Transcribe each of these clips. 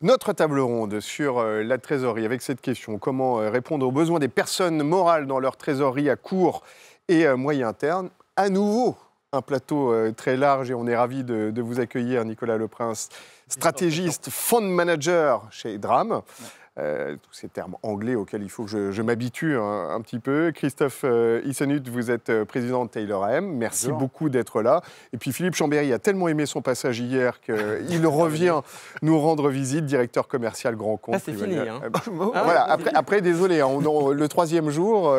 Notre table ronde sur euh, la trésorerie avec cette question, comment euh, répondre aux besoins des personnes morales dans leur trésorerie à court et euh, moyen terme. À nouveau, un plateau très large et on est ravi de, vous accueillir, Nicolas Leprince, stratégiste, fund manager chez DRAM. Euh, tous ces termes anglais auxquels il faut que je, m'habitue hein, un, petit peu. Christophe euh, vous êtes euh, président de Taylor AM. Merci beaucoup d'être là. Et puis Philippe Chambéry a tellement aimé son passage hier qu'il revient nous rendre visite, directeur commercial Grand Compte. Ah, c'est fini. Hein. Euh, ah voilà, après, désolé, hein, le troisième jour.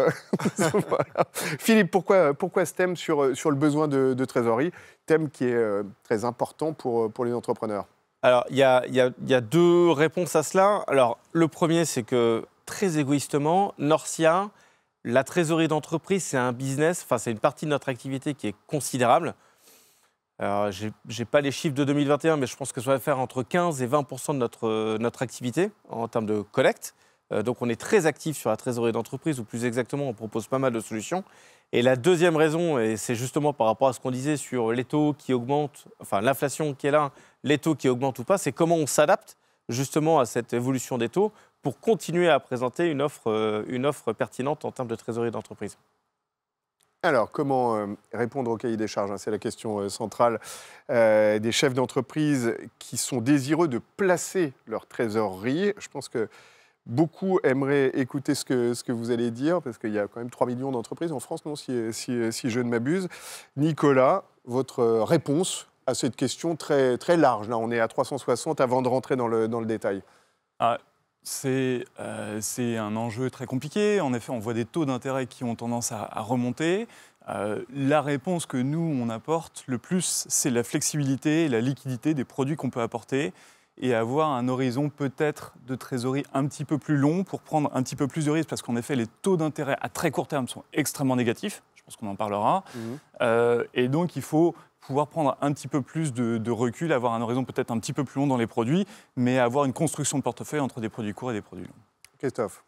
Philippe, pourquoi, pourquoi ce thème sur, sur le besoin de, de trésorerie Thème qui est très important pour, pour les entrepreneurs. Alors, il y, a, deux réponses à cela. Alors, le premier, c'est que très égoïstement, Norcia, la trésorerie d'entreprise, c'est un business, enfin, c'est une partie de notre activité qui est considérable. Alors, je n'ai pas les chiffres de 2021, mais je pense que ça va faire entre 15 et 20 de notre, notre activité en termes de collecte. Euh, donc, on est très actif sur la trésorerie d'entreprise, ou plus exactement, on propose pas mal de solutions. Et la deuxième raison, et c'est justement par rapport à ce qu'on disait sur les taux qui augmentent, enfin l'inflation qui est là, les taux qui augmentent ou pas, c'est comment on s'adapte justement à cette évolution des taux pour continuer à présenter une offre, euh, une offre pertinente en termes de trésorerie d'entreprise. Alors, comment euh, répondre au cahier des charges hein, C'est la question euh, centrale des chefs d'entreprise qui sont désireux de placer leur trésorerie. Je pense que beaucoup aimeraient écouter ce que, ce que vous allez dire, parce qu'il y a quand même 3 millions d'entreprises en France, non, si je ne m'abuse. Nicolas, votre réponse à cette question très, très large. Là, on est à 360 avant de rentrer dans le, détail. Ah, euh, c'est un enjeu très compliqué. En effet, on voit des taux d'intérêt qui ont tendance à, remonter. Euh, la réponse que nous, on apporte le plus, c'est la flexibilité la liquidité des produits qu'on peut apporter et avoir un horizon peut-être de trésorerie un petit peu plus long pour prendre un petit peu plus de risques parce qu'en effet, les taux d'intérêt à très court terme sont extrêmement négatifs pense qu'on en parlera. Mhm. Euh, et donc, il faut pouvoir prendre un petit peu plus de, recul, avoir un horizon peut-être un petit peu plus long dans les produits, mais avoir une construction de portefeuille entre des produits courts et des produits longs. Christophe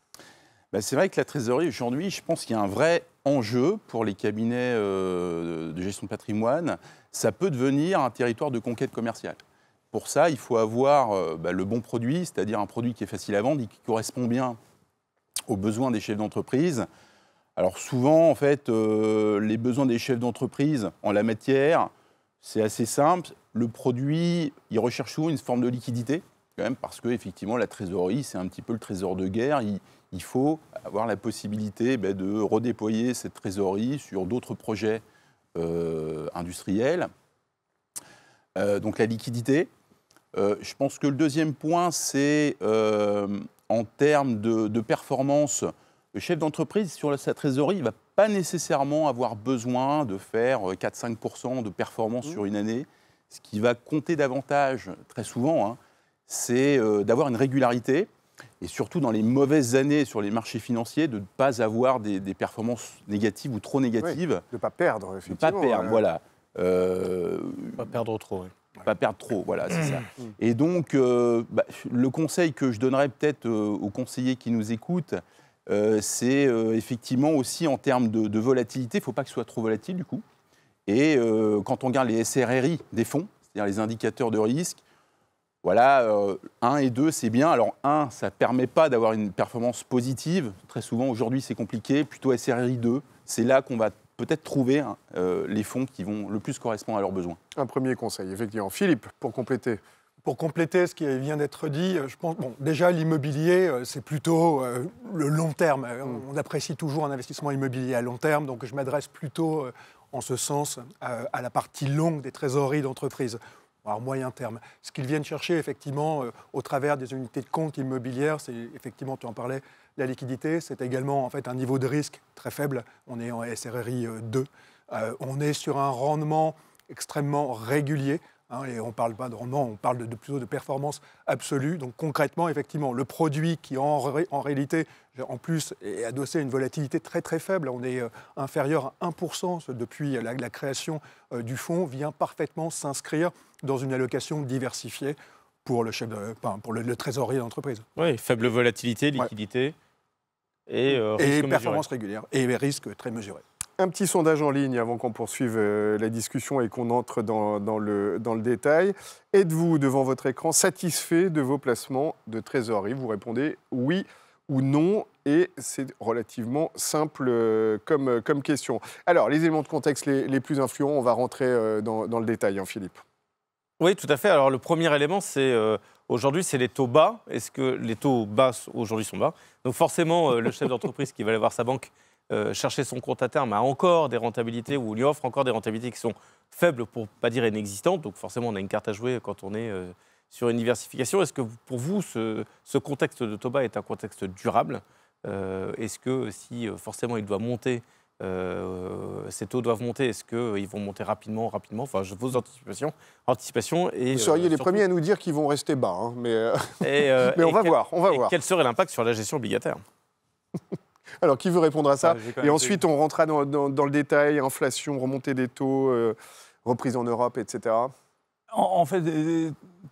bah, C'est vrai que la trésorerie, aujourd'hui, je pense qu'il y a un vrai enjeu pour les cabinets euh, de gestion de patrimoine. Ça peut devenir un territoire de conquête commerciale. Pour ça, il faut avoir euh, bah, le bon produit, c'est-à-dire un produit qui est facile à vendre et qui correspond bien aux besoins des chefs d'entreprise, alors souvent, en fait, euh, les besoins des chefs d'entreprise en la matière, c'est assez simple. Le produit, il recherche souvent une forme de liquidité, quand même, parce que effectivement, la trésorerie, c'est un petit peu le trésor de guerre. Il, faut avoir la possibilité ben, de redéployer cette trésorerie sur d'autres projets euh, industriels. Euh, donc la liquidité. je pense que le deuxième point, c'est en termes de, de, performance, le chef d'entreprise, sur sa trésorerie, il ne va pas nécessairement avoir besoin de faire 4-5% euh, de performance mmh. sur une année. Ce qui va compter davantage, très souvent, hein, c'est euh, d'avoir une régularité et surtout dans les mauvaises années sur les marchés financiers, de ne pas avoir des, performances négatives ou trop négatives. de ne pas perdre, effectivement. De pas perdre, voilà. Euh, pas perdre trop, oui. Pas perdre trop, voilà, c'est ça. Mmh. Et donc, bah, le conseil que je donnerais peut-être aux conseillers qui nous écoutent, euh, c'est euh, effectivement aussi en termes de, volatilité, il ne faut pas que ce soit trop volatile du coup. Et euh, quand on regarde les SRRI des fonds, c'est-à-dire les indicateurs de risque, voilà, 1 et 2, c'est bien. Alors 1, ça ne permet pas d'avoir une performance positive. Très souvent, aujourd'hui, c'est compliqué. Plutôt SRRI 2, c'est là qu'on va peut-être trouver hein, les fonds qui vont le plus correspondre à leurs besoins. Un premier conseil, effectivement. Philippe, pour compléter. Pour compléter ce qui vient d'être dit, euh, je pense, bon, déjà l'immobilier, euh, c'est plutôt euh, le long terme. Mm. On, apprécie toujours un investissement immobilier à long terme, donc je m'adresse plutôt en ce sens à, la partie longue des trésoreries d'entreprise à moyen terme. Ce qu'ils viennent chercher, effectivement, au travers des unités de compte immobilières, c'est effectivement, tu en parlais, la liquidité, c'est également en fait un niveau de risque très faible. On est en SRRI 2. on est sur un rendement extrêmement régulier. Hein, et on parle pas de rendement, on parle de, plutôt de performance absolue. Donc concrètement, effectivement, le produit qui en, réalité, en plus, est adossé à une volatilité très très faible, on est euh, inférieur à 1% depuis la, création euh, du fonds, vient parfaitement s'inscrire dans une allocation diversifiée pour le, chef de, pour le, trésorier d'entreprise. Oui, faible volatilité, liquidité et, euh, performance régulière et risque très mesuré. Un petit sondage en ligne avant qu'on poursuive euh, la discussion et qu'on entre dans, le, dans le détail. Êtes-vous devant votre écran satisfait de vos placements de trésorerie Vous répondez oui ou non et c'est relativement simple euh, comme, euh, comme question. Alors, les éléments de contexte les, plus influents, on va rentrer dans, le détail, en hein, Philippe. Oui, tout à fait. Alors, le premier élément, c'est aujourd'hui, c'est les taux bas. Est-ce que les taux bas aujourd'hui sont bas Donc, forcément, le chef d'entreprise qui va aller voir sa banque euh, chercher son compte à terme a encore des rentabilités ou lui offre encore des rentabilités qui sont faibles, pour pas dire inexistantes. Donc forcément, on a une carte à jouer quand on est euh, sur une diversification. Est-ce que pour vous, ce, contexte de Toba est un contexte durable euh, Est-ce que si forcément il doit monter, ces taux doivent monter, est-ce qu'ils vont monter rapidement, rapidement Enfin, je, vos anticipations. anticipations et, vous seriez les premiers à nous dire qu'ils vont rester bas, hein, mais, on va voir, on va voir. Quel serait l'impact sur la gestion obligataire Alors, qui veut répondre à ça ah, Et ensuite, on rentrera dans, le détail, inflation, remontée des taux, euh, reprise en Europe, etc. En, fait, euh,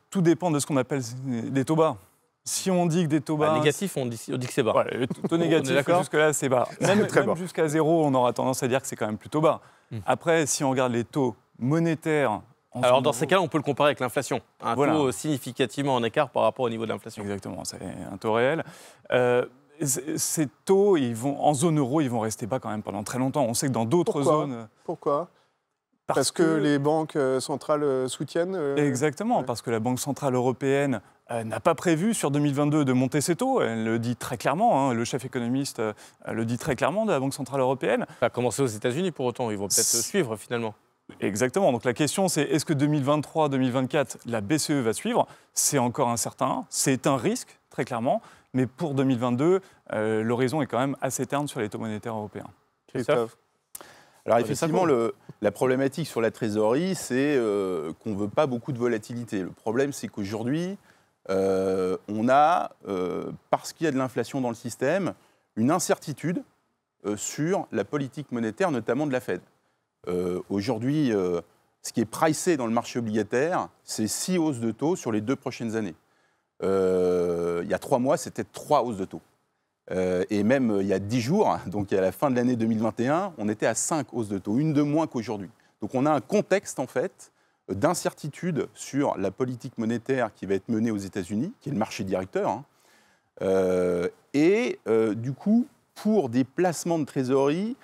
tout dépend de ce qu'on appelle des taux bas. Si on dit que des taux bah, bas... négatifs, négatif, on dit, on dit que c'est bas. taux négatif, jusque-là, c'est bas. Même, jusqu'à zéro, on aura tendance à dire que c'est quand même plutôt bas. Hmm. Après, si on regarde les taux monétaires Alors, dans ces cas-là, on peut le comparer avec l'inflation. Un voilà. taux significativement en écart par rapport au niveau de l'inflation. Exactement, c'est un taux réel. Euh, ces taux, ils vont, en zone euro, ils vont rester bas quand même pendant très longtemps. On sait que dans d'autres zones. Pourquoi parce, que, les banques euh, centrales euh, soutiennent euh, Exactement, parce que la Banque centrale européenne n'a pas prévu sur 2022 de monter ses taux. Elle le dit très clairement, hein. le chef économiste le dit très clairement de la Banque centrale européenne. Ça a commencé aux États-Unis pour autant, ils vont peut-être suivre finalement. Exactement. Donc la question, c'est est-ce que 2023-2024, la BCE va suivre C'est encore incertain, c'est un risque, très clairement. Mais pour 2022, euh, l'horizon est quand même assez terne sur les taux monétaires européens. Christophe alors effectivement, la problématique sur la trésorerie, c'est euh, qu'on ne veut pas beaucoup de volatilité. Le problème, c'est qu'aujourd'hui, euh, on a, parce qu'il y a de l'inflation dans le système, une incertitude sur la politique monétaire, notamment de la Fed. Aujourd'hui, ce qui est pricé dans le marché obligataire, c'est six hausses de taux sur les deux prochaines années. Euh, il y a trois mois, c'était trois hausses de taux. Euh, et même euh, il y a dix jours, donc à la fin de l'année 2021, on était à cinq hausses de taux, une de moins qu'aujourd'hui. Donc on a un contexte en fait d'incertitude sur la politique monétaire qui va être menée aux États-Unis, qui est le marché directeur. Hein. et du coup, pour des placements de trésorerie,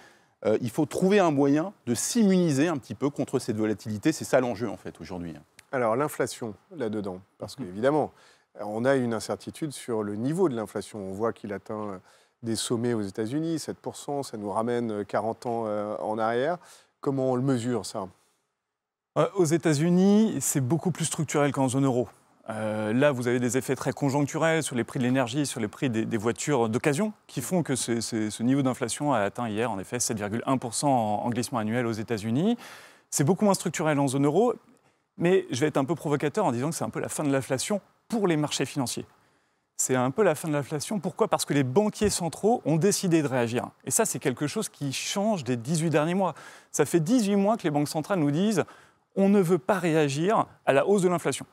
il faut trouver un moyen de s'immuniser un petit peu contre cette volatilité. C'est ça l'enjeu en fait aujourd'hui. Hein. Alors l'inflation là-dedans, parce qu'évidemment, mmh on a une incertitude sur le niveau de l'inflation. On voit qu'il atteint des sommets aux États-Unis, 7%, ça nous ramène 40 ans euh, en arrière. Comment on le mesure, ça euh, Aux États-Unis, c'est beaucoup plus structurel qu'en zone euro. Euh, là, vous avez des effets très conjoncturels sur les prix de l'énergie, sur les prix des, voitures d'occasion, qui font que ce, niveau d'inflation a atteint hier, en effet, 7,1% en glissement annuel aux États-Unis. C'est beaucoup moins structurel en zone euro, mais je vais être un peu provocateur en disant que c'est un peu la fin de l'inflation pour les marchés financiers. C'est un peu la fin de l'inflation. Pourquoi Parce que les banquiers centraux ont décidé de réagir. Et ça, c'est quelque chose qui change des 18 derniers mois. Ça fait 18 mois que les banques centrales nous disent on ne veut pas réagir à la hausse de l'inflation.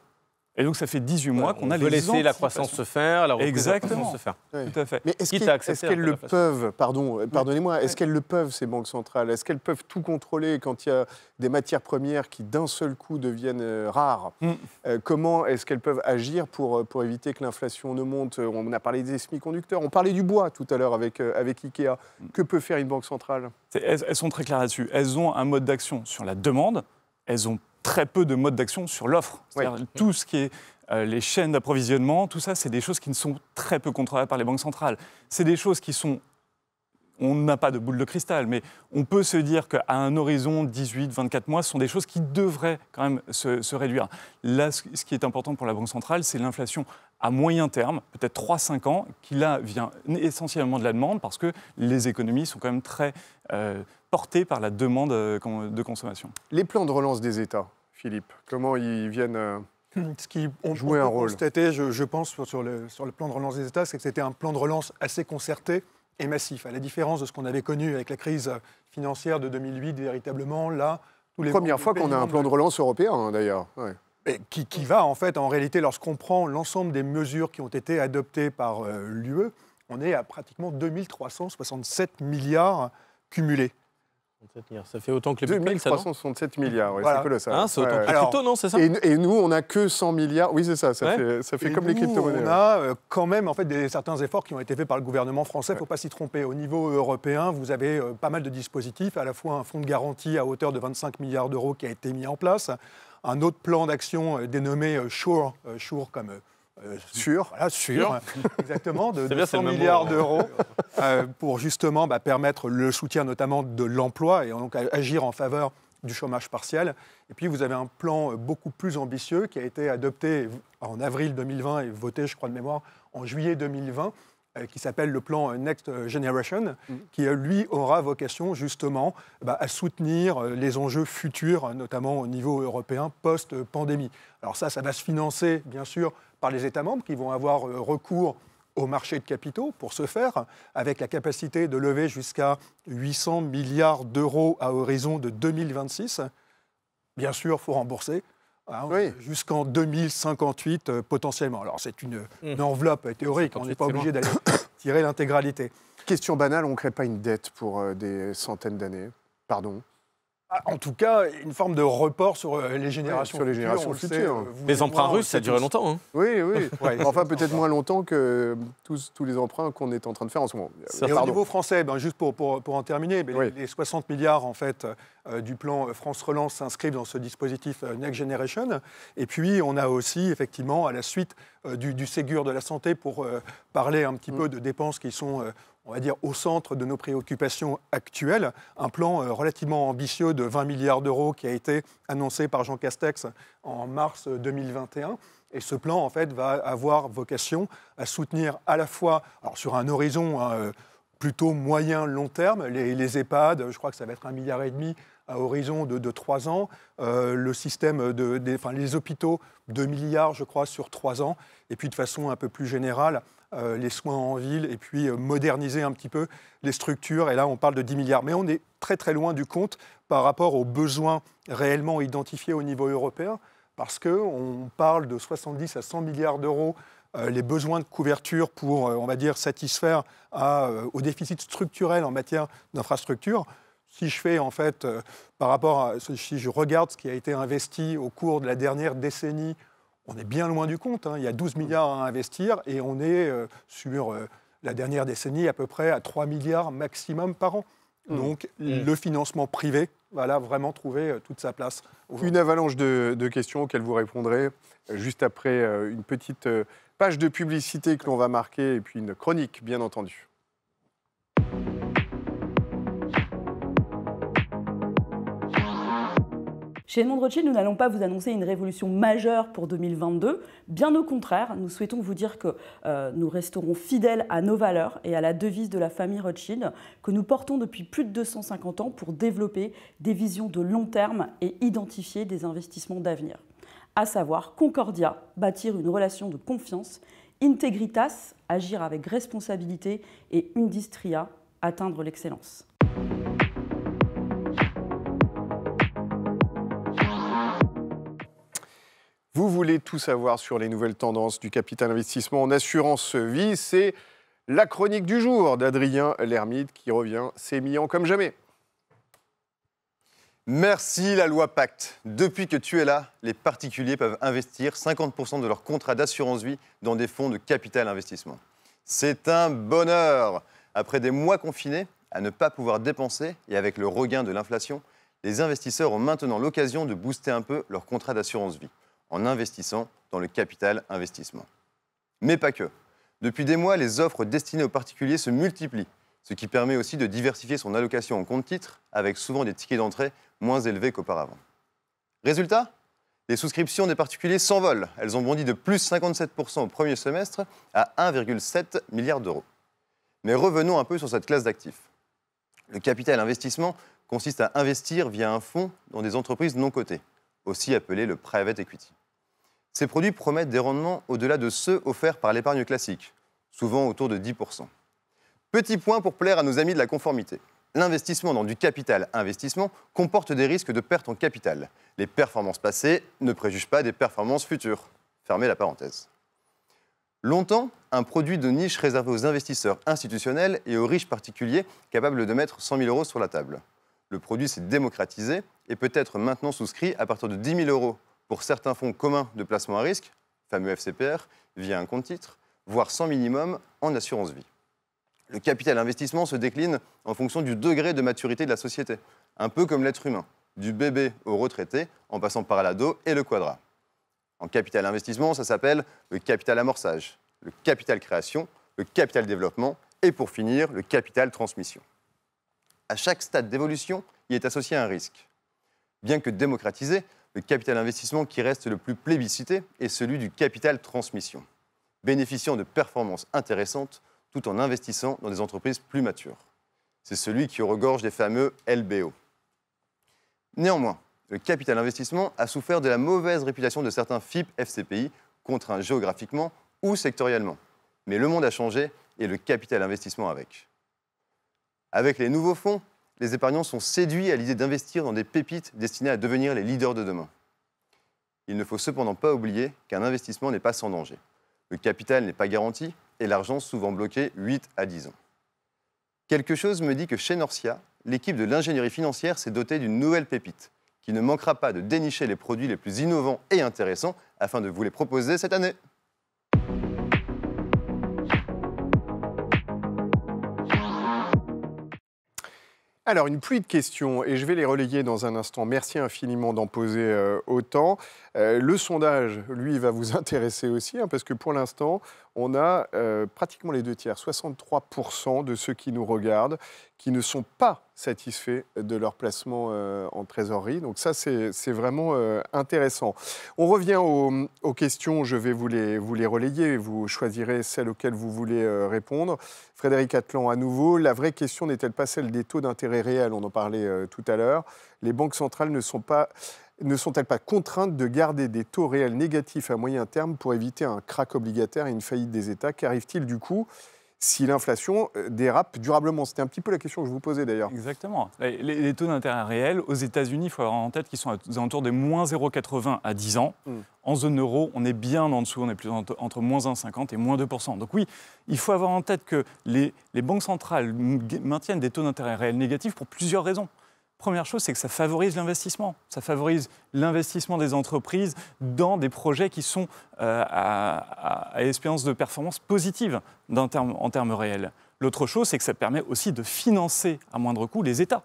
Et donc, ça fait 18 mois qu'on a les laisser la croissance se faire, la Exactement. se faire. Tout à fait. Mais est-ce qu'elles le peuvent, pardon, euh, pardonnez-moi, est-ce qu'elles le peuvent, ces banques centrales Est-ce qu'elles peuvent tout contrôler quand il y a des matières premières qui, d'un seul coup, deviennent euh, rares mm. euh, Comment est-ce qu'elles peuvent agir pour, pour éviter que l'inflation ne monte On a parlé des semi-conducteurs, on parlait du bois tout à l'heure avec, avec Ikea. Mm. Que peut faire une banque centrale elles, elles sont très claires là-dessus. Elles ont un mode d'action sur la demande, elles ont très peu de modes d'action sur l'offre. Mm. tout ce qui est euh, les chaînes d'approvisionnement, tout ça, c'est des choses qui ne sont très peu contrôlées par les banques centrales. C'est des choses qui sont on n'a pas de boule de cristal, mais on peut se dire qu'à un horizon 18-24 mois, ce sont des choses qui devraient quand même se, réduire. Là, ce qui est important pour la Banque centrale, c'est l'inflation à moyen terme, peut-être 3-5 ans, qui là vient essentiellement de la demande, parce que les économies sont quand même très euh, portées par la demande euh, de consommation. Les plans de relance des États, Philippe, comment ils viennent... Euh, hmm. ce qui ont joué un rôle. Constaté, je, pense, sur le, sur le, plan de relance des États, c'est que c'était un plan de relance assez concerté est massif. À la différence de ce qu'on avait connu avec la crise financière de 2008, véritablement, là, tous les Première fois qu'on a un plan de relance européen, hein, d'ailleurs. qui, va, en fait, en réalité, lorsqu'on prend l'ensemble des mesures qui ont été adoptées par euh, l'UE, on est à pratiquement 2367 milliards cumulés. Ça fait autant que les 2367 367 milliards, oui, c'est colossal. Hein, c'est autant c'est ça et, nous, on n'a que 100 milliards. Oui, c'est ça, ça fait, comme les crypto-monnaies. On a euh, quand même en fait, des, certains efforts qui ont été faits par le gouvernement français, il ne faut pas s'y tromper. Au niveau européen, vous avez euh, pas mal de dispositifs, à la fois un fonds de garantie à hauteur de 25 milliards d'euros qui a été mis en place, un autre plan d'action euh, dénommé SURE, SURE comme euh, sûr, voilà, sûr, exactement, de 100 milliards d'euros euh, pour justement bah, permettre le soutien notamment de l'emploi et donc agir en faveur du chômage partiel. Et puis vous avez un plan euh, beaucoup plus ambitieux qui a été adopté en avril 2020 et voté, je crois de mémoire, en juillet 2020 euh, qui s'appelle le plan Next Generation, mm. qui lui aura vocation justement bah, à soutenir les enjeux futurs, notamment au niveau européen, post-pandémie. Alors ça, ça va se financer, bien sûr, par les États membres qui vont avoir euh, recours au marché de capitaux pour ce faire, avec la capacité de lever jusqu'à 800 milliards d'euros à horizon de 2026. Bien sûr, il faut rembourser. Hein, jusqu'en 2058 euh, potentiellement. Alors c'est mmh. une, enveloppe théorique, on n'est pas obligé d'aller tirer l'intégralité. Question banale, on ne crée pas une dette pour euh, des centaines d'années Pardon ah, en tout cas, une forme de report sur euh, les générations sur les Générations futures. Euh, les emprunts russes, ça a duré longtemps. Hein. Oui, oui. enfin, peut-être moins longtemps que euh, tous, tous les emprunts qu'on est en train de faire en ce moment. au niveau français, ben, juste pour, en terminer, ben, les 60 milliards en fait euh, du plan euh, France Relance s'inscrivent dans ce dispositif euh, Next Generation. Et puis, on a aussi, effectivement, à la suite du, Ségur de la santé, pour parler un petit mm. peu de dépenses qui sont on va dire, au centre de nos préoccupations actuelles, un plan relativement ambitieux de 20 milliards d'euros qui a été annoncé par Jean Castex en mars 2021. Et ce plan, en fait, va avoir vocation à soutenir à la fois, sur un horizon hein, plutôt moyen-long terme, les, les, EHPAD, je crois que ça va être un milliard et demi à horizon de, trois ans, euh, le système de, les hôpitaux, 2 milliards, je crois, sur trois ans, et puis de façon un peu plus générale, euh, les soins en ville, et puis euh, moderniser un petit peu les structures, et là, on parle de 10 milliards. Mais on est très, très loin du compte par rapport aux besoins réellement identifiés au niveau européen, parce qu'on parle de 70 à 100 milliards d'euros les besoins de couverture pour, on va dire, satisfaire au déficit structurel en matière d'infrastructure si je fais en fait euh, par rapport si je regarde ce qui a été investi au cours de la dernière décennie, on est bien loin du compte. Hein. Il y a 12 milliards à investir et on est euh, sur euh, la dernière décennie à peu près à 3 milliards maximum par an. Mmh. Donc mmh. le financement privé va là vraiment trouver toute sa place. Une avalanche de, questions auxquelles vous répondrez juste après une petite page de publicité que l'on va marquer et puis une chronique bien entendu. Chez Monde Rothschild, nous n'allons pas vous annoncer une révolution majeure pour 2022. Bien au contraire, nous souhaitons vous dire que euh, nous resterons fidèles à nos valeurs et à la devise de la famille Rothschild que nous portons depuis plus de 250 ans pour développer des visions de long terme et identifier des investissements d'avenir. À savoir, Concordia, bâtir une relation de confiance, Integritas, agir avec responsabilité et Industria, atteindre l'excellence. Vous voulez tout savoir sur les nouvelles tendances du capital investissement en assurance vie. C'est la chronique du jour d'Adrien Lermite qui revient sémillant comme jamais. Merci la loi Pacte. Depuis que tu es là, les particuliers peuvent investir 50% de leur contrat d'assurance vie dans des fonds de capital investissement. C'est un bonheur. Après des mois confinés, à ne pas pouvoir dépenser et avec le regain de l'inflation, les investisseurs ont maintenant l'occasion de booster un peu leur contrat d'assurance vie en investissant dans le capital investissement. Mais pas que. Depuis des mois, les offres destinées aux particuliers se multiplient, ce qui permet aussi de diversifier son allocation en compte-titres avec souvent des tickets d'entrée moins élevés qu'auparavant. Résultat Les souscriptions des particuliers s'envolent. Elles ont bondi de plus 57% au premier semestre à 1,7 milliard d'euros. Mais revenons un peu sur cette classe d'actifs. Le capital investissement consiste à investir via un fonds dans des entreprises non cotées, aussi appelé le private equity. Ces produits promettent des rendements au-delà de ceux offerts par l'épargne classique, souvent autour de 10%. Petit point pour plaire à nos amis de la conformité. L'investissement dans du capital investissement comporte des risques de perte en capital. Les performances passées ne préjugent pas des performances futures. Fermez la parenthèse. Longtemps, un produit de niche réservé aux investisseurs institutionnels et aux riches particuliers capables de mettre 100 000 euros sur la table. Le produit s'est démocratisé et peut être maintenant souscrit à partir de 10 000 euros pour certains fonds communs de placement à risque, fameux FCPR, via un compte titre, voire sans minimum en assurance vie. Le capital investissement se décline en fonction du degré de maturité de la société, un peu comme l'être humain, du bébé au retraité, en passant par l'ado et le quadra. En capital investissement, ça s'appelle le capital amorçage, le capital création, le capital développement et pour finir, le capital transmission. À chaque stade d'évolution, il est associé un risque. Bien que démocratisé, le capital investissement qui reste le plus plébiscité est celui du capital transmission, bénéficiant de performances intéressantes tout en investissant dans des entreprises plus matures. C'est celui qui regorge des fameux LBO. Néanmoins, le capital investissement a souffert de la mauvaise réputation de certains FIP FCPI, contraints géographiquement ou sectoriellement. Mais le monde a changé et le capital investissement avec. Avec les nouveaux fonds, les épargnants sont séduits à l'idée d'investir dans des pépites destinées à devenir les leaders de demain. Il ne faut cependant pas oublier qu'un investissement n'est pas sans danger. Le capital n'est pas garanti et l'argent souvent bloqué 8 à 10 ans. Quelque chose me dit que chez Norcia, l'équipe de l'ingénierie financière s'est dotée d'une nouvelle pépite qui ne manquera pas de dénicher les produits les plus innovants et intéressants afin de vous les proposer cette année. Alors, une pluie de questions, et je vais les relayer dans un instant. Merci infiniment d'en poser euh, autant. Euh, le sondage, lui, va vous intéresser aussi, hein, parce que pour l'instant, on a euh, pratiquement les deux tiers, 63% de ceux qui nous regardent, qui ne sont pas satisfaits de leur placement euh, en trésorerie. Donc ça, c'est vraiment euh, intéressant. On revient aux, questions, je vais vous les, vous les relayer, vous choisirez celles auxquelles vous voulez répondre. Frédéric Atlan, à nouveau, la vraie question n'est-elle pas celle des taux d'intérêt réels On en parlait tout à l'heure. Les banques centrales ne sont pas ne sont-elles pas contraintes de garder des taux réels négatifs à moyen terme pour éviter un crack obligataire et une faillite des États Qu'arrive-t-il du coup si l'inflation euh, dérape durablement C'était un petit peu la question que je vous posais d'ailleurs. Exactement. Les, taux d'intérêt réels aux États-Unis, il faut avoir en tête qu'ils sont aux alentours de moins 0,80 à 10 ans. Hmm. En zone euro, on est bien en dessous, on est plus entre, moins 1,50 et moins 2%. Donc oui, il faut avoir en tête que les banques centrales maintiennent des taux d'intérêt réels négatifs pour plusieurs raisons. Première chose, c'est que ça favorise l'investissement. Ça favorise l'investissement des entreprises dans des projets qui sont euh, à, à, espérance de performance positive en termes, en réels. L'autre chose, c'est que ça permet aussi de financer à moindre coût les États,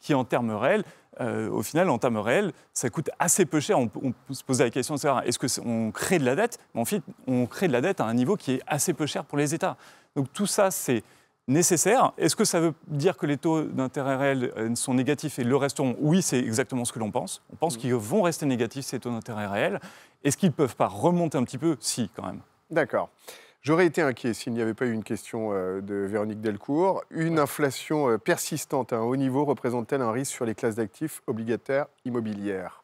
qui en termes réels, euh, au final, en termes réels, ça coûte assez peu cher. On, peut se posait la question de savoir est-ce qu'on crée de la dette Mais en fait, on crée de la dette à un niveau qui est assez peu cher pour les États. Donc tout ça, c'est nécessaire. Est-ce que ça veut dire que les taux d'intérêt réels euh, sont négatifs et le resteront Oui, c'est exactement ce que l'on pense. On pense mm. qu'ils vont rester négatifs, ces taux d'intérêt réels. Est-ce qu'ils ne peuvent pas remonter un petit peu Si, quand même. D'accord. J'aurais été inquiet s'il n'y avait pas eu une question euh, de Véronique Delcourt. Une inflation euh, persistante à un hein. haut niveau représente-t-elle un risque sur les classes d'actifs obligataires immobilières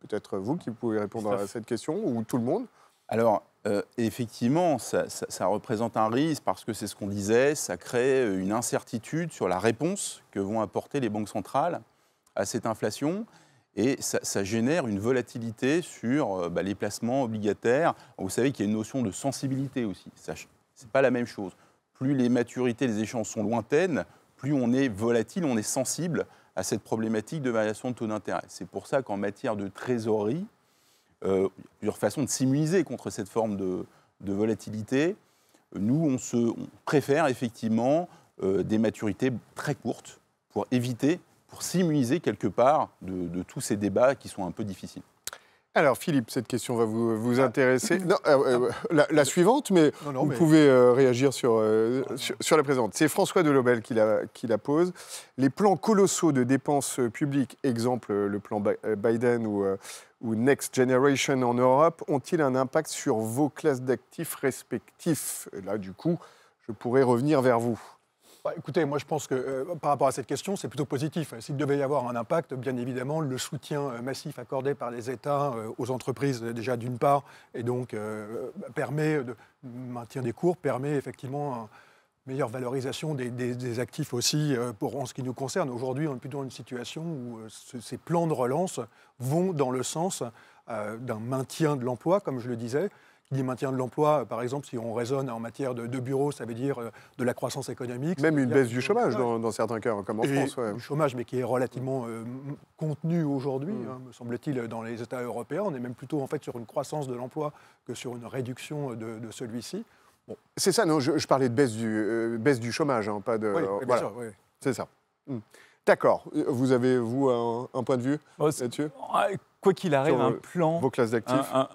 Peut-être vous qui pouvez répondre à cette question, ou tout le monde. Alors, euh, effectivement, ça, représente un risque parce que c'est ce qu'on disait, ça crée euh, une incertitude sur la réponse que vont apporter les banques centrales à cette inflation. Et ça, génère une volatilité sur euh, bah, les placements obligataires. Vous savez qu'il y a une notion de sensibilité aussi. Ce n'est pas la même chose. Plus les maturités, les échéances sont lointaines, plus on est volatile, on est sensible à cette problématique de variation de taux d'intérêt. C'est pour ça qu'en matière de trésorerie, plusieurs euh, façons de s'immuniser contre cette forme de, volatilité. Nous, on, se, préfère effectivement euh, des maturités très courtes pour éviter, pour s'immuniser quelque part de, tous ces débats qui sont un peu difficiles. Alors Philippe, cette question va vous, ah. intéresser. Non, euh, ah. la, suivante, mais vous pouvez réagir ah. sur, sur, la présente. C'est François Delobel qui qui la pose. Les plans colossaux de dépenses publiques, exemple le plan Biden ou ou Next Generation en Europe ont-ils un impact sur vos classes d'actifs respectifs Et Là, du coup, je pourrais revenir vers vous. Bah, écoutez, moi je pense que euh, par rapport à cette question, c'est plutôt positif. S'il devait y avoir un impact, bien évidemment, le soutien euh, massif accordé par les États euh, aux entreprises, déjà d'une part, et donc permet de maintenir des cours, permet effectivement meilleure valorisation des, actifs aussi euh, pour en ce qui nous concerne. Aujourd'hui, on est plutôt dans une situation où euh, ces plans de relance vont dans le sens euh, d'un maintien de l'emploi, comme je le disais, qui maintien de l'emploi, par exemple, si on raisonne en matière de, bureaux, ça veut dire de la croissance économique. Même une baisse du chômage dans, certains cas, hein, comme en France. Du chômage, mais qui est relativement contenu aujourd'hui, mm. hein, me semble-t-il, dans les États européens. On est même plutôt en fait sur une croissance de l'emploi que sur une réduction de celui-ci. C'est ça, non, je, parlais de baisse du, euh, chômage, hein, pas de. Oui, euh, C'est ça. Hmm. D'accord. Vous avez, vous, un, point de vue oh, là-dessus ah, Quoi qu'il arrive, euh,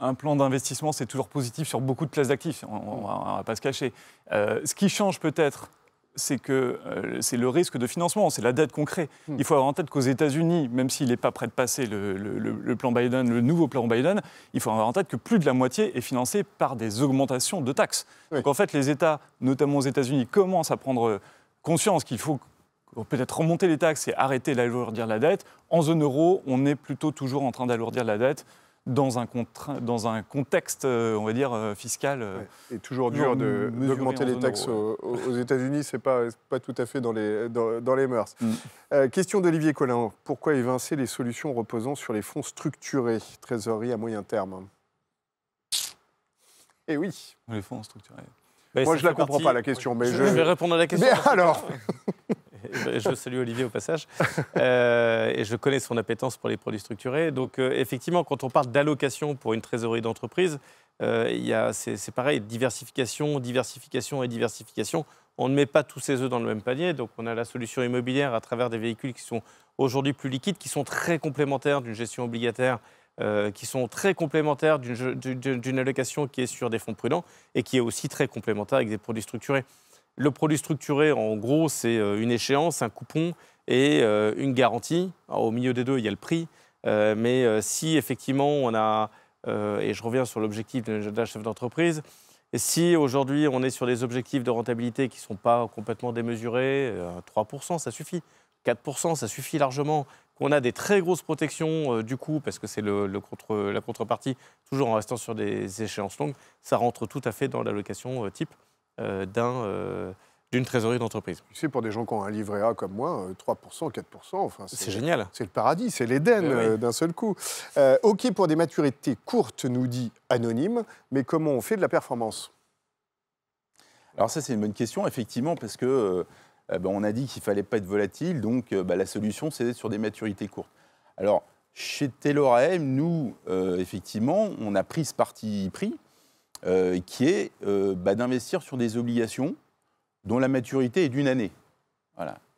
un plan, d'investissement, c'est toujours positif sur beaucoup de classes d'actifs, on ne va pas se cacher. ce qui change peut-être c'est que euh, c'est le risque de financement, c'est la dette concrète. Hmm. Il faut avoir en tête qu'aux États-Unis, même s'il n'est pas prêt de passer le, plan Biden, le nouveau plan Biden, il faut avoir en tête que plus de la moitié est financée par des augmentations de taxes. Donc en fait, les États, notamment aux États-Unis, commencent à prendre conscience qu'il faut peut-être remonter les taxes et arrêter d'alourdir la dette. En zone euro, on est plutôt toujours en train d'alourdir la dette dans un, dans un contexte, euh, on va dire, euh, fiscal. Euh, Et toujours dur d'augmenter les taxes aux, États-Unis, c'est pas, pas tout à fait dans les, dans, les mœurs. Mm. question d'Olivier Collin. Pourquoi évincer les solutions reposant sur les fonds structurés, trésorerie à moyen terme Eh oui. Les fonds structurés. Moi, je ne la comprends pas, la question. Mais je... je vais répondre à la question. Mais alors je salue Olivier au passage, euh, et je connais son appétence pour les produits structurés. Donc euh, effectivement, quand on parle d'allocation pour une trésorerie d'entreprise, euh, c'est pareil, diversification, diversification et diversification. On ne met pas tous ses œufs dans le même panier, donc on a la solution immobilière à travers des véhicules qui sont aujourd'hui plus liquides, qui sont très complémentaires d'une gestion obligataire qui sont très complémentaires d'une allocation qui est sur des fonds prudents et qui est aussi très complémentaire avec des produits structurés. Le produit structuré, en gros, c'est euh, une échéance, un coupon et euh, une garantie. au milieu des deux, il y a le prix. Euh, mais si effectivement on a, et je reviens sur l'objectif de la chef d'entreprise, si aujourd'hui on est sur des objectifs de rentabilité qui ne sont pas complètement démesurés, 3%, ça suffit. 4%, ça suffit largement. Qu'on a des très grosses protections du coup, parce que c'est la contrepartie, toujours en restant sur des échéances longues, ça rentre tout à fait dans l'allocation type. Euh, euh, d'une trésorerie d'entreprise. C'est pour des gens qui ont un livret A comme moi, 3%, euh, 4%, enfin, c'est génial. C'est le paradis, c'est l'Éden eh d'un seul coup. OK pour des maturités courtes, nous dit Anonyme, mais comment on fait de la performance Alors ça, c'est une bonne question, effectivement, parce que ben, on a dit qu'il fallait pas être volatile, donc ben, la solution, c'est sur des maturités courtes. Alors, chez Taylor AM, nous, effectivement, on a pris ce parti pris euh, qui est euh, bah, d'investir sur des obligations dont la maturité est d'une année.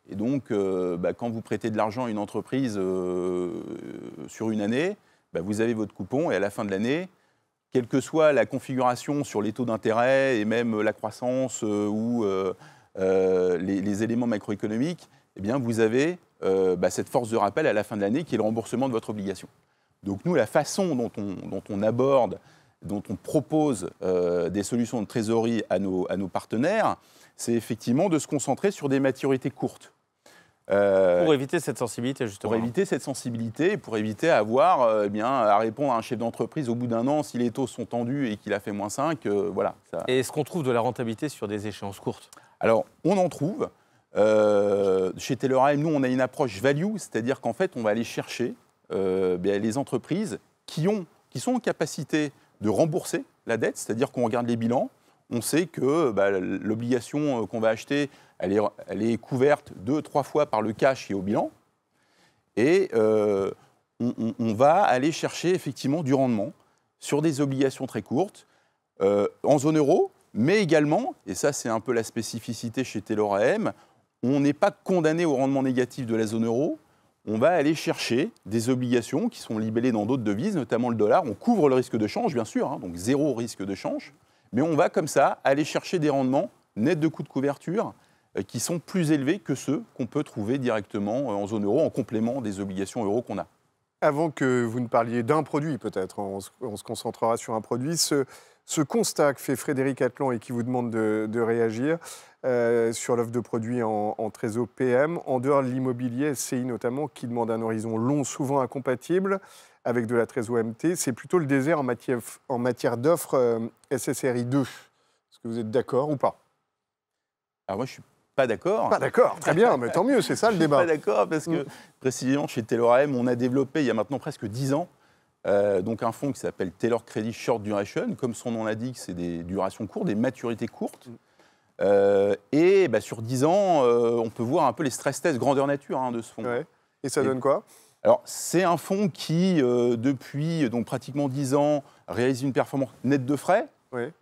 Et donc, euh, bah, quand vous prêtez de l'argent à une entreprise sur une année, bah, vous avez votre coupon et à la fin de l'année, quelle que soit la configuration sur les taux d'intérêt et même la croissance ou les, éléments macroéconomiques, eh bien, vous avez cette force de rappel à la fin de l'année qui est le remboursement de votre obligation. Donc nous, la façon dont on aborde dont on propose euh, des solutions de trésorerie à nos, partenaires, c'est effectivement de se concentrer sur des maturités courtes. Euh, pour éviter cette sensibilité, justement. Pour éviter cette sensibilité pour éviter avoir, euh, eh bien, à répondre à un chef d'entreprise au bout d'un an si les taux sont tendus et qu'il a fait moins 5. voilà, Et est-ce qu'on trouve de la rentabilité sur des échéances courtes Alors, on en trouve. chez Taylor nous, on a une approche value, c'est-à-dire qu'en fait, on va aller chercher eh les entreprises qui, ont, qui sont en capacité de rembourser la dette, c'est-à-dire qu'on regarde les bilans, on sait que bah, l'obligation euh, qu'on va acheter, elle est, couverte deux, trois fois par le cash et au bilan, et euh, on, va aller chercher effectivement du rendement sur des obligations très courtes, euh, en zone euro, mais également, et ça c'est un peu la spécificité chez Taylor AM, on n'est pas condamné au rendement négatif de la zone euro, on va aller chercher des obligations qui sont libellées dans d'autres devises, notamment le dollar. On couvre le risque de change, bien sûr, hein, donc zéro risque de change, mais on va comme ça aller chercher des rendements nets de coûts de couverture euh, qui sont plus élevés que ceux qu'on peut trouver directement euh, en zone euro en complément des obligations euro qu'on a. Avant que vous ne parliez d'un produit, peut-être, hein, on, se concentrera sur un produit. Ce ce constat que fait Frédéric Atlan et qui vous demande de, réagir euh, sur l'offre de produits en, en trésor PM, en dehors de l'immobilier, SCI notamment, qui demande un horizon long, souvent incompatible avec de la trésor MT, c'est plutôt le désert en matière, d'offres SSRI 2. Est-ce que vous êtes d'accord ou pas Alors moi, je suis pas d'accord. Pas d'accord, très bien, mais tant mieux, c'est ça le débat. Je suis pas d'accord parce que, mm. précisément, chez M, on a développé il y a maintenant presque 10 ans euh, donc un fonds qui s'appelle Taylor Credit Short Duration. Comme son nom l'indique, c'est des durations courtes, des maturités courtes. Euh, et bah, sur 10 ans, euh, on peut voir un peu les stress tests grandeur nature hein, de ce fonds. Et ça donne quoi Alors c'est un fonds qui, depuis donc, pratiquement 10 ans, réalise une performance nette de frais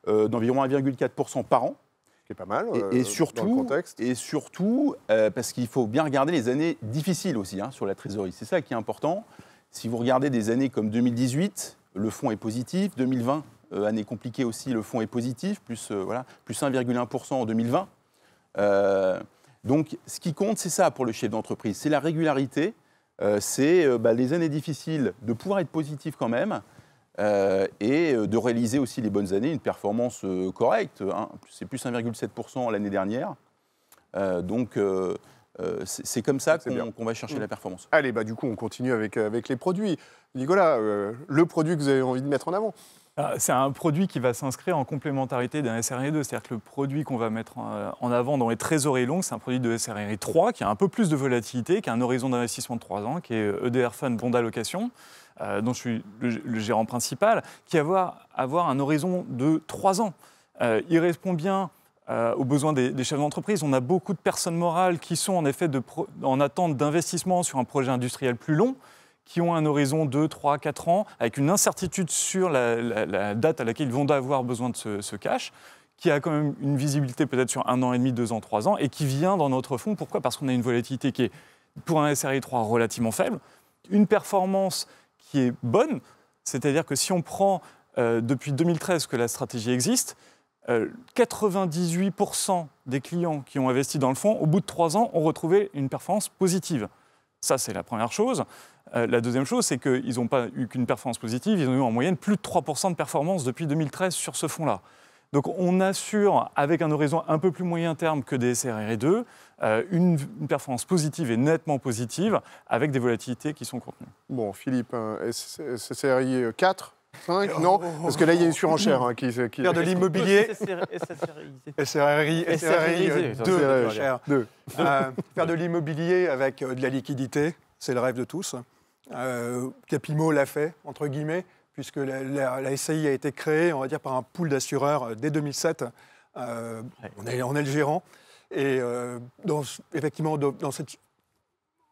d'environ 1,4% par an. Ce qui est pas mal et, surtout, dans le contexte. Et surtout, parce qu'il faut bien regarder les années difficiles aussi hein, sur la trésorerie. C'est ça qui est important. Si vous regardez des années comme 2018, le fonds est positif. 2020, euh, année compliquée aussi, le fonds est positif, plus, euh, voilà, plus 1,1% en 2020. Euh, donc, ce qui compte, c'est ça pour le chef d'entreprise, c'est la régularité, c'est bah, les années difficiles, de pouvoir être positif quand même, et de réaliser aussi les bonnes années, une performance correcte. Hein. c'est plus 1,7% l'année dernière. donc, euh, c'est comme ça qu'on va chercher mm. la performance. Allez, bah, du coup, on continue avec, euh, avec les produits. Nicolas, euh, le produit que vous avez envie de mettre en avant ah, c'est un produit qui va s'inscrire en complémentarité d'un sri 2 cest c'est-à-dire que le produit qu'on va mettre en avant dans les trésoreries longues, c'est un produit de sri e 3 qui a un peu plus de volatilité, qui a un horizon d'investissement de 3 ans, qui est EDR Fund Bond Allocation, dont je suis le, gérant principal, qui va avoir, avoir un horizon de 3 ans. il répond bien euh, aux besoins des, chefs d'entreprise. On a beaucoup de personnes morales qui sont en effet en attente d'investissement sur un projet industriel plus long, qui ont un horizon 2, 3, 4 ans, avec une incertitude sur la, date à laquelle ils vont avoir besoin de ce, cash qui a quand même une visibilité peut-être sur un an et demi, deux ans, trois ans, et qui vient dans notre fonds. Pourquoi Parce qu'on a une volatilité qui est, pour un SRI 3, relativement faible, une performance qui est bonne, c'est-à-dire que si on prend euh, depuis 2013 que la stratégie existe, 98% euh, des clients qui ont investi dans le fonds, au bout de trois ans, ont retrouvé une performance positive. Ça, c'est la première chose. Euh, la deuxième chose, c'est qu'ils n'ont pas eu qu'une performance positive, ils ont eu en moyenne plus de 3% de performance depuis 2013 sur ce fonds-là. Donc on assure, avec un horizon un peu plus moyen terme que des SRR2, euh, une, performance positive et nettement positive, avec des volatilités qui sont contenues. Bon, Philippe, sri 4, Hein, non oh. Parce que là, il y a une surenchère hein, qui, qui... Faire de l'immobilier. SRI... 2. Euh, faire de l'immobilier avec euh, de la liquidité, c'est le rêve de tous. Euh, Capimo l'a fait, entre guillemets, puisque la, SAI a été créée, on va dire, par un pool d'assureurs dès 2007. on, est, le gérant. Et effectivement, dans cette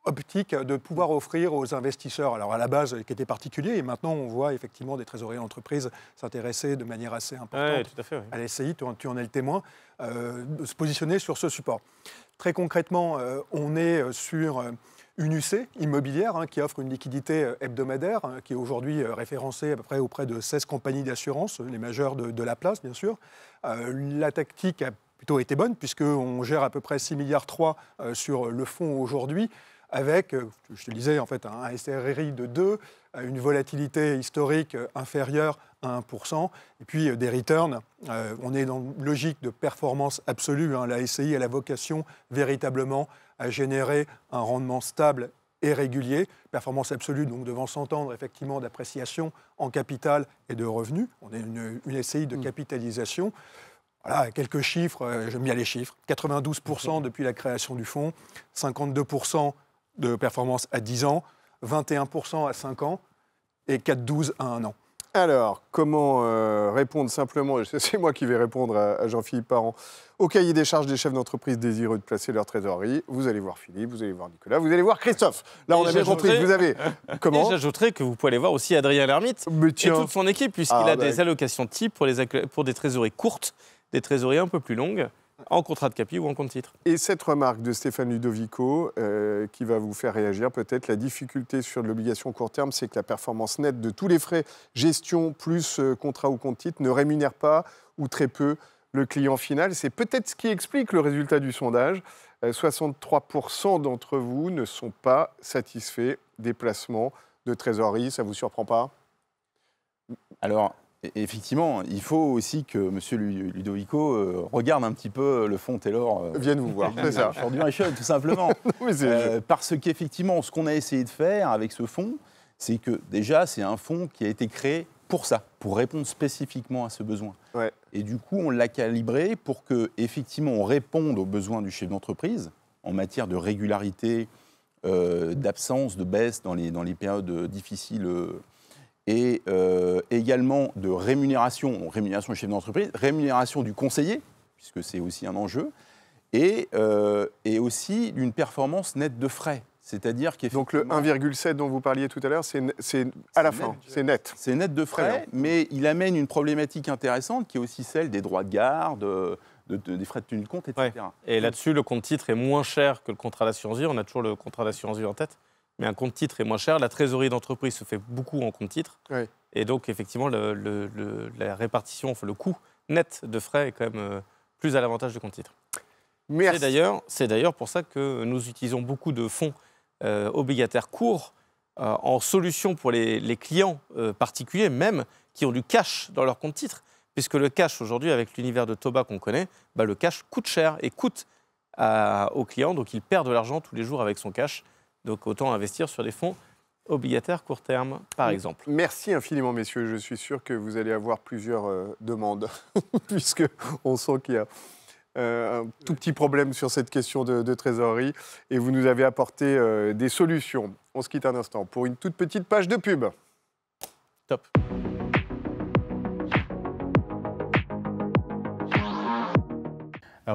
optique de pouvoir offrir aux investisseurs, alors à la base qui étaient particuliers, et maintenant on voit effectivement des trésoriers d'entreprise s'intéresser de manière assez importante à, fait, tu, en es le témoin, euh, de se positionner sur ce support. Très concrètement, euh, on est euh, sur une UC immobilière hein, qui offre une liquidité hebdomadaire, hein, qui est aujourd'hui référencée à peu près auprès de 16 compagnies d'assurance, les majeures de, la place bien sûr. la tactique a plutôt été bonne puisqu'on gère à peu près 6 milliards sur le fonds aujourd'hui avec, euh, je te disais, en fait, un SRI de 2, euh, une volatilité historique euh, inférieure à 1%, et puis des returns. on est dans une logique de performance absolue. Hein. La SCI a la vocation véritablement à générer un rendement stable et régulier. Performance absolue, donc devant s'entendre effectivement d'appréciation en capital et de revenus. On est une, une SCI de mm. capitalisation. Voilà, quelques chiffres, j'aime bien les chiffres. 92% depuis la création du fonds, 52% de performance à 10 ans, 21% à 5 ans et 4,12 à 1 an. Alors, comment euh, répondre simplement, c'est moi qui vais répondre à, Jean-Philippe Parent, au cahier des charges des chefs d'entreprise désireux de placer leur trésorerie. Vous allez voir Philippe, vous allez voir Nicolas, vous allez voir Christophe. Là, on a bien compris. Vous avez comment J'ajouterai que vous pouvez aller voir aussi Adrien Lermite et toute son équipe, puisqu'il ah, a des bah. allocations types pour, les, pour des trésoreries courtes, des trésoreries un peu plus longues en contrat de capi ou en compte titre. Et cette remarque de Stéphane Ludovico, euh, qui va vous faire réagir peut-être, la difficulté sur l'obligation court terme, c'est que la performance nette de tous les frais, gestion plus euh, contrat ou compte titre, ne rémunère pas ou très peu le client final. C'est peut-être ce qui explique le résultat du sondage. 63% euh, d'entre vous ne sont pas satisfaits des placements de trésorerie. Ça vous surprend pas Alors, effectivement, il faut aussi que M. Ludovico euh, regarde un petit peu le fond Taylor. Euh, Vienne vous voir, c'est ça. tout simplement. Euh, parce qu'effectivement, ce qu'on a essayé de faire avec ce fonds, c'est que déjà, c'est un fonds qui a été créé pour ça, pour répondre spécifiquement à ce besoin. Et du coup, on l'a calibré pour que effectivement, on réponde aux besoins du chef d'entreprise en matière de régularité, d'absence, de baisse dans les, dans les périodes difficiles et euh, également de rémunération, rémunération du chef d'entreprise, rémunération du conseiller, puisque c'est aussi un enjeu, et, euh, et aussi d'une performance nette de frais. C'est-à-dire Donc le 1,7 dont vous parliez tout à l'heure, c'est à la fin, c'est net. C'est net de frais, mais il amène une problématique intéressante qui est aussi celle des droits de garde, des frais de tenue de compte, etc. Et là-dessus, le compte titre est moins cher que le contrat d'assurance vie. On a toujours le contrat d'assurance vie en tête mais un compte titre est moins cher. La trésorerie d'entreprise se fait beaucoup en compte titre. Et donc, effectivement, le, la répartition, le coût net de frais est quand même euh, plus à l'avantage du compte titre. C'est d'ailleurs pour ça que nous utilisons beaucoup de fonds euh, obligataires courts euh, en solution pour les, clients particuliers, même qui ont du cash dans leur compte titre. Puisque le cash, aujourd'hui, avec l'univers de Toba qu'on connaît, bah, le cash coûte cher et coûte aux clients. Donc, ils perdent de l'argent tous les jours avec son cash donc autant investir sur des fonds obligataires court terme, par exemple. Merci infiniment, messieurs. Je suis sûr que vous allez avoir plusieurs euh, demandes, puisque on sent qu'il y a euh, un tout petit problème sur cette question de, trésorerie, et vous nous avez apporté euh, des solutions. On se quitte un instant pour une toute petite page de pub. Top.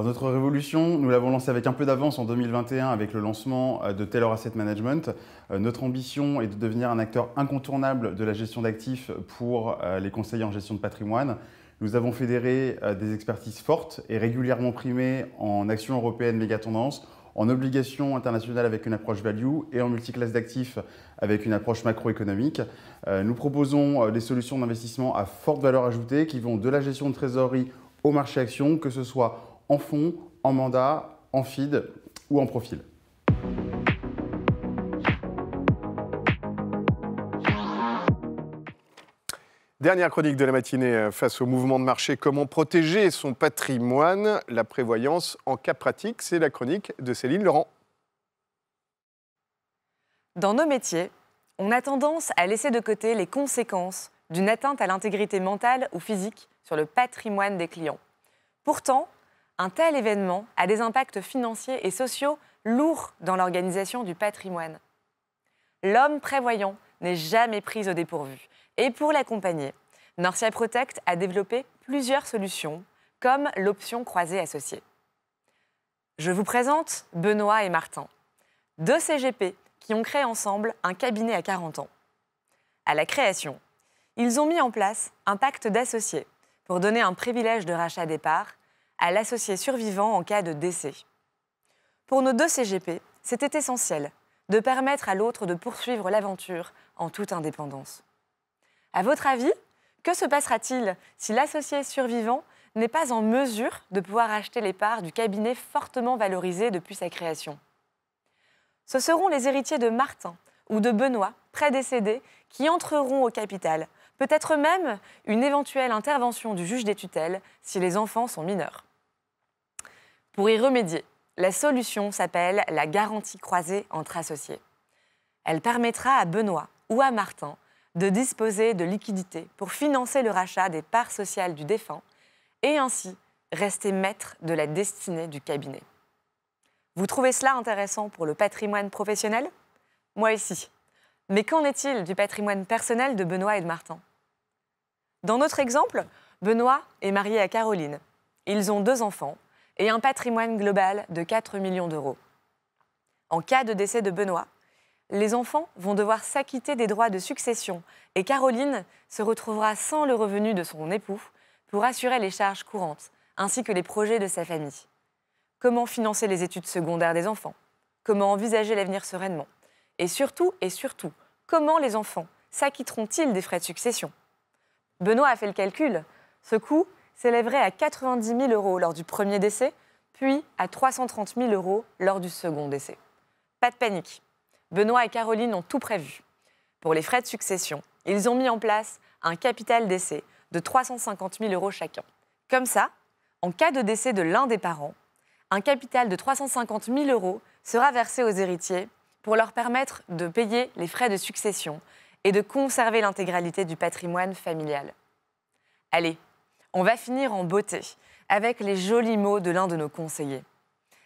notre révolution, nous l'avons lancée avec un peu d'avance en 2021 avec le lancement euh, de Taylor Asset Management. Euh, notre ambition est de devenir un acteur incontournable de la gestion d'actifs pour euh, les conseillers en gestion de patrimoine. Nous avons fédéré des expertises fortes et régulièrement primées en actions européennes méga tendances, en obligations internationales avec une approche value et en multiclasse d'actifs avec une approche macroéconomique. Nous proposons des solutions d'investissement à forte valeur ajoutée qui vont de la gestion de trésorerie au marché actions, que ce soit en fond, en mandat, en feed ou en profil. Dernière chronique de la matinée euh, face au mouvement de marché, comment protéger son patrimoine, la prévoyance en cas pratique, c'est la chronique de Céline Laurent. Dans nos métiers, on a tendance à laisser de côté les conséquences d'une atteinte à l'intégrité mentale ou physique sur le patrimoine des clients. Pourtant, un tel événement a des impacts financiers et sociaux lourds dans l'organisation du patrimoine. L'homme prévoyant n'est jamais pris au dépourvu. Et pour l'accompagner, Norcia Protect a développé plusieurs solutions, comme l'option croisée associée. Je vous présente Benoît et Martin, deux CGP qui ont créé ensemble un cabinet à 40 ans. À la création, ils ont mis en place un pacte d'associés pour donner un privilège de rachat parts à l'associé survivant en cas de décès. Pour nos deux CGP, c'était essentiel de permettre à l'autre de poursuivre l'aventure en toute indépendance. À votre avis, que se passera-t-il si l'associé survivant n'est pas en mesure de pouvoir acheter les parts du cabinet fortement valorisé depuis sa création Ce seront les héritiers de Martin ou de Benoît, prédécédés, qui entreront au capital, peut-être même une éventuelle intervention du juge des tutelles si les enfants sont mineurs. Pour y remédier, la solution s'appelle la garantie croisée entre associés. Elle permettra à Benoît ou à Martin de disposer de liquidités pour financer le rachat des parts sociales du défunt et ainsi rester maître de la destinée du cabinet. Vous trouvez cela intéressant pour le patrimoine professionnel Moi aussi. Mais qu'en est-il du patrimoine personnel de Benoît et de Martin Dans notre exemple, Benoît est marié à Caroline. Ils ont deux enfants, et un patrimoine global de 4 millions d'euros. En cas de décès de Benoît, les enfants vont devoir s'acquitter des droits de succession et Caroline se retrouvera sans le revenu de son époux pour assurer les charges courantes ainsi que les projets de sa famille. Comment financer les études secondaires des enfants Comment envisager l'avenir sereinement Et surtout, et surtout, comment les enfants s'acquitteront-ils des frais de succession Benoît a fait le calcul. Ce coût s'élèverait à 90 000 euros lors du premier décès, puis à 330 000 euros lors du second décès. Pas de panique. Benoît et Caroline ont tout prévu. Pour les frais de succession, ils ont mis en place un capital décès de 350 000 euros chacun. Comme ça, en cas de décès de l'un des parents, un capital de 350 000 euros sera versé aux héritiers pour leur permettre de payer les frais de succession et de conserver l'intégralité du patrimoine familial. Allez, on va finir en beauté avec les jolis mots de l'un de nos conseillers.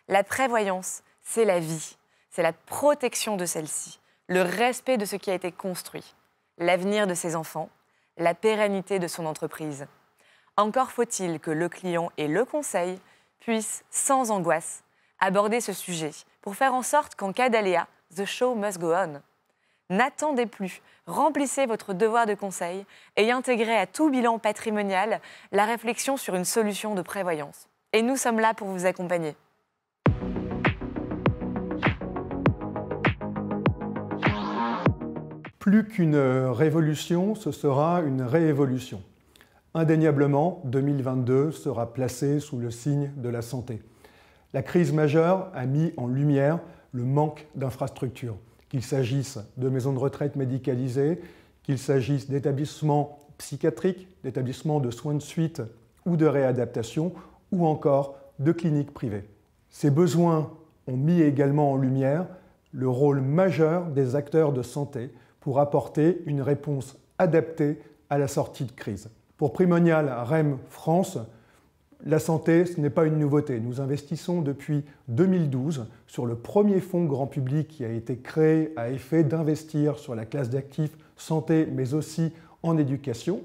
La prévoyance, c'est la vie, c'est la protection de celle-ci, le respect de ce qui a été construit, l'avenir de ses enfants, la pérennité de son entreprise. Encore faut-il que le client et le conseil puissent, sans angoisse, aborder ce sujet pour faire en sorte qu'en cas d'aléa, the show must go on. N'attendez plus. Remplissez votre devoir de conseil et intégrez à tout bilan patrimonial la réflexion sur une solution de prévoyance. Et nous sommes là pour vous accompagner. Plus qu'une révolution, ce sera une réévolution. Indéniablement, 2022 sera placé sous le signe de la santé. La crise majeure a mis en lumière le manque d'infrastructures qu'il s'agisse de maisons de retraite médicalisées, qu'il s'agisse d'établissements psychiatriques, d'établissements de soins de suite ou de réadaptation, ou encore de cliniques privées. Ces besoins ont mis également en lumière le rôle majeur des acteurs de santé pour apporter une réponse adaptée à la sortie de crise. Pour Primonial REM France, la santé, ce n'est pas une nouveauté. Nous investissons depuis 2012 sur le premier fonds grand public qui a été créé à effet d'investir sur la classe d'actifs santé, mais aussi en éducation.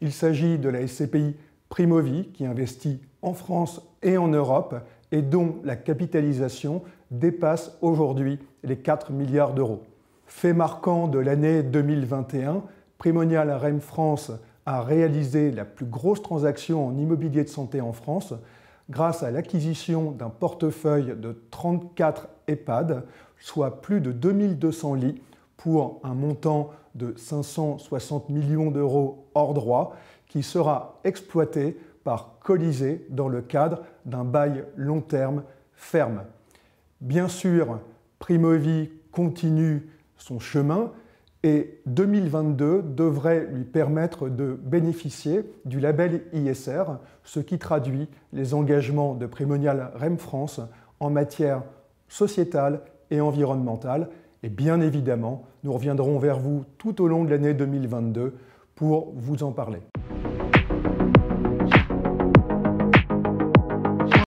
Il s'agit de la SCPI Primovi qui investit en France et en Europe et dont la capitalisation dépasse aujourd'hui les 4 milliards d'euros. Fait marquant de l'année 2021, Primonial Rem France a réalisé la plus grosse transaction en immobilier de santé en France grâce à l'acquisition d'un portefeuille de 34 EHPAD, soit plus de 2200 lits, pour un montant de 560 millions d'euros hors droit, qui sera exploité par Colisée dans le cadre d'un bail long terme ferme. Bien sûr, Primovie continue son chemin, et 2022 devrait lui permettre de bénéficier du label ISR, ce qui traduit les engagements de Primonial REM France en matière sociétale et environnementale. Et bien évidemment, nous reviendrons vers vous tout au long de l'année 2022 pour vous en parler.